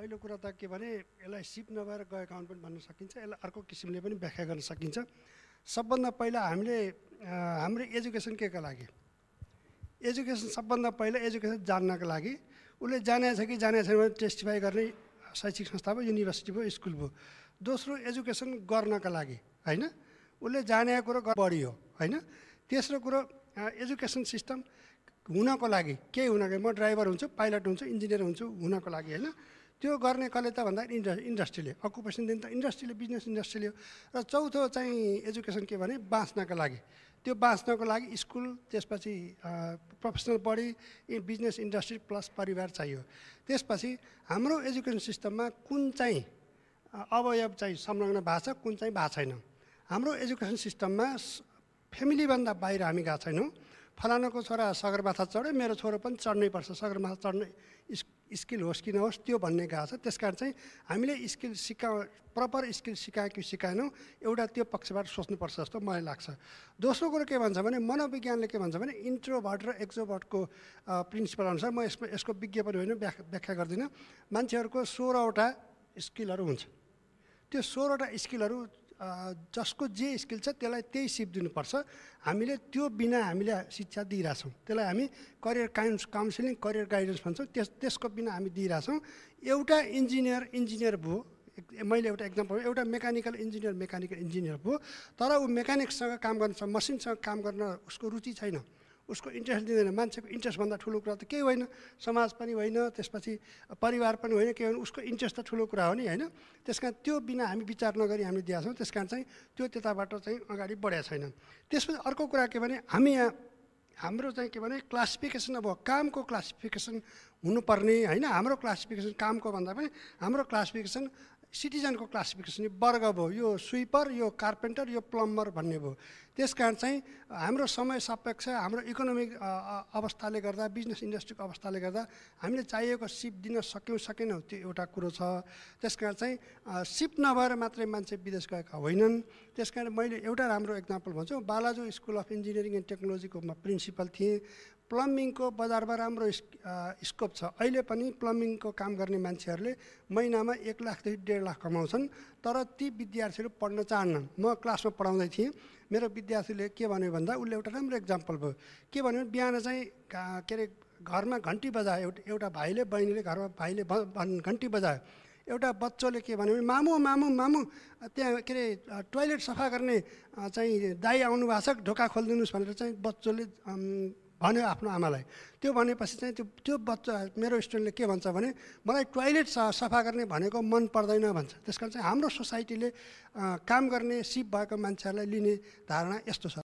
पहिलो कुरा त के भने यसलाई सिप नभएर गएको पनि भन्न सकिन्छ यसलाई अर्को किसिमले पनि व्याख्या गर्न सकिन्छ सबभन्दा पहिला हामीले हाम्रो एजुकेसन के का लागि एजुकेसन सबभन्दा पहिला एजुकेसन जान्नको लागि उसले जाने छ कि जाने छैन भने टेस्टिफाई गर्ने शैक्षिक संस्था भयो युनिभर्सिटी भयो स्कुल भयो दोस्रो एजुकेसन गर्नका लागि होइन उसले जाने कुरो बढी हो होइन तेस्रो कुरो एजुकेसन सिस्टम हुनको लागि केही हुनको म ड्राइभर हुन्छु पाइलट हुन्छु इन्जिनियर हुन्छु हुनको लागि होइन त्यो गर्ने कसले त भन्दा इन्ड इन्डस्ट्रीले अकुपेसन दिन त इन्डस्ट्रीले बिजनेस इन्डस्ट्रीले हो र चौथो चाहिँ एजुकेसन के भने बाँच्नको लागि त्यो बाँच्नको लागि स्कुल त्यसपछि professional body business industry plus परिवार चाहियो त्यसपछि हाम्रो एजुकेसन सिस्टममा कुन चाहिँ अवयव चाहिँ संलग्न भएको छ कुन चाहिँ भएको छैन हाम्रो एजुकेसन सिस्टममा फेमिलीभन्दा बाहिर हामी गएको छैनौँ फलानाको छोरा सगरमाथा चढ्यो मेरो छोरो पनि चढ्नै पर्छ सगरमाथा चढ्ने स्किल होस् कि नहोस् त्यो भन्ने गएको छ त्यस कारण चाहिँ हामीले स्किल सिका प्रपर स्किल सिकायो कि सिकाएनौँ एउटा त्यो पक्षबाट सोच्नुपर्छ जस्तो मलाई लाग्छ दोस्रो कुरो के भन्छ भने मनोविज्ञानले के भन्छ भने इन्ट्रोभर्ट र एक्जोभर्टको प्रिन्सिपल अनुसार म यसमा यसको विज्ञापन होइन व्याख्या व्याख्या गर्दिनँ मान्छेहरूको सोह्रवटा स्किलहरू हुन्छ त्यो सोह्रवटा स्किलहरू जसको जे स्किल छ त्यसलाई त्यही सिप दिनुपर्छ हामीले त्यो बिना हामीले शिक्षा दिइरहेछौँ त्यसलाई हामी करियर काउन्स काउन्सिलिङ करियर गाइडेन्स भन्छौँ त्यस त्यसको बिना हामी दिइरहेछौँ एउटा इन्जिनियर इन्जिनियर भयो मैले एउटा एक्जाम्पल एउटा मेकानिकल इन्जिनियर मेकानिकल इन्जिनियर भयो तर ऊ मेकानिक्ससँग काम गर्न मसिनसँग काम गर्न उसको रुचि छैन उसको इन्ट्रेस्ट दिँदैन मान्छेको इन्ट्रेस्टभन्दा ठुलो कुरा त केही होइन समाज पनि होइन त्यसपछि परिवार पनि होइन केही होइन उसको इन्ट्रेस्ट त ठुलो कुरा हो नि होइन त्यस त्यो बिना हामी विचार नगरी हामीले दिएका छौँ त्यस चाहिँ त्यो त्यताबाट चाहिँ अगाडि बढेको छैन त्यसपछि अर्को कुरा के भने हामी यहाँ हाम्रो चाहिँ के भने क्लासिफिकेसन अब कामको क्लासिफिकेसन हुनुपर्ने होइन हाम्रो क्लासिफिकेसन कामको भन्दा पनि हाम्रो क्लासिफिकेसन सिटिजनको क्लासिफिकेसन यो वर्ग भयो यो स्विपर यो कार्पेन्टर यो प्लम्बर भन्ने भयो त्यस कारण चाहिँ हाम्रो समय सापेक्ष हाम्रो इकोनोमिक अवस्थाले गर्दा बिजनेस इन्डस्ट्रीको अवस्थाले गर्दा हामीले चाहिएको सिप दिन सक्यौँ सकेनौँ त्यो एउटा कुरो छ त्यस कारण चाहिँ सिप नभएर मात्रै मान्छे विदेश गएका होइनन् त्यस कारण मैले एउटा राम्रो इक्जाम्पल भन्छु Balaju school of engineering and टेक्नोलोजीको म प्रिन्सिपल थिएँ प्लम्बिङको बजारमा राम्रो स्कोप छ अहिले पनि प्लम्बिङको काम गर्ने मान्छेहरूले महिनामा एक लाखदेखि डेढ लाख कमाउँछन् तर ती विद्यार्थीहरू पढ्न चाहन्नन् म क्लासमा पढाउँदै थिएँ मेरो विद्यार्थीले के भन्यो भन्दा उसले एउटा राम्रो इक्जाम्पल भयो के भन्यो बिहान चाहिँ के अरे घरमा घन्टी बजायो एउटा एउटा भाइले बहिनीले घरमा भाइले घन्टी बजायो एउटा बच्चोले के भन्यो भने मामु मामु मामु त्यहाँ के अरे टोइलेट सफा गर्ने चाहिँ दाई आउनु भएको छ ढोका खोलिदिनुहोस् भनेर चाहिँ बच्चोले भन्यो आफ्नो आमालाई त्यो भनेपछि चाहिँ त्यो त्यो बच्चा मेरो स्टुडेन्टले के भन्छ भने मलाई टोइलेट सफा गर्ने भनेको मन पर्दैन भन्छ त्यस कारण चाहिँ हाम्रो सोसाइटीले काम गर्ने सिप भएको मान्छेहरूलाई लिने धारणा यस्तो छ